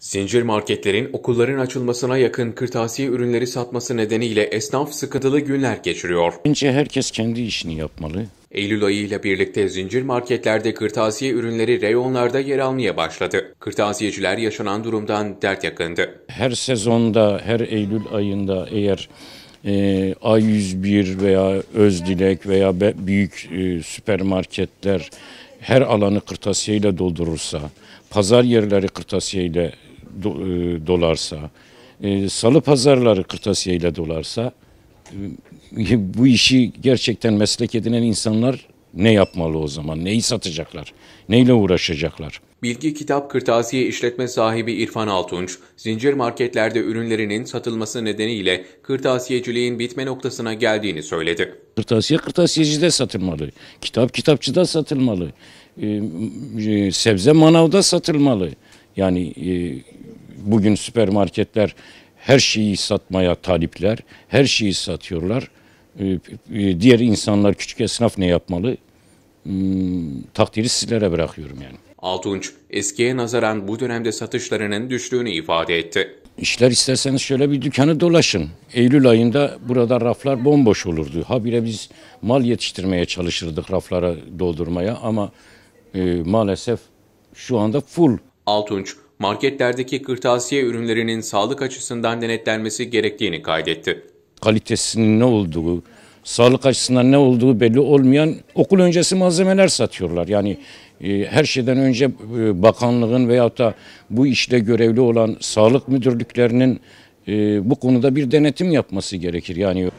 Zincir marketlerin okulların açılmasına yakın kırtasiye ürünleri satması nedeniyle esnaf sıkıntılı günler geçiriyor. Bence herkes kendi işini yapmalı. Eylül ayı ile birlikte zincir marketlerde kırtasiye ürünleri reyonlarda yer almaya başladı. Kırtasiyeciler yaşanan durumdan dert yakındı. Her sezonda, her Eylül ayında eğer e, A101 veya Özdilek veya büyük e, süpermarketler her alanı kırtasiyeyle doldurursa, pazar yerleri kırtasiyeyle do, e, dolarsa, e, salı pazarları kırtasiye ile dolarsa e, bu işi gerçekten meslek edinen insanlar ne yapmalı o zaman? Neyi satacaklar? Neyle uğraşacaklar? Bilgi Kitap Kırtasiye işletme sahibi İrfan Altunç, zincir marketlerde ürünlerinin satılması nedeniyle kırtasiyeciliğin bitme noktasına geldiğini söyledi. Kırtasiye kırtasiyecide satılmalı, kitap kitapçıda satılmalı, e, e, sebze manavda satılmalı. Yani e, bugün süpermarketler her şeyi satmaya talipler, her şeyi satıyorlar. Ee, e, diğer insanlar küçük esnaf ne yapmalı? Hmm, takdiri sizlere bırakıyorum yani. Altunç, eskiye nazaran bu dönemde satışlarının düştüğünü ifade etti. İşler isterseniz şöyle bir dükkanı dolaşın. Eylül ayında burada raflar bomboş olurdu. Habire biz mal yetiştirmeye çalışırdık raflara doldurmaya ama e, maalesef şu anda full. Altunç, marketlerdeki kırtasiye ürünlerinin sağlık açısından denetlenmesi gerektiğini kaydetti. Kalitesinin ne olduğu, sağlık açısından ne olduğu belli olmayan okul öncesi malzemeler satıyorlar. Yani e, her şeyden önce e, bakanlığın veyahut da bu işle görevli olan sağlık müdürlüklerinin e, bu konuda bir denetim yapması gerekir. Yani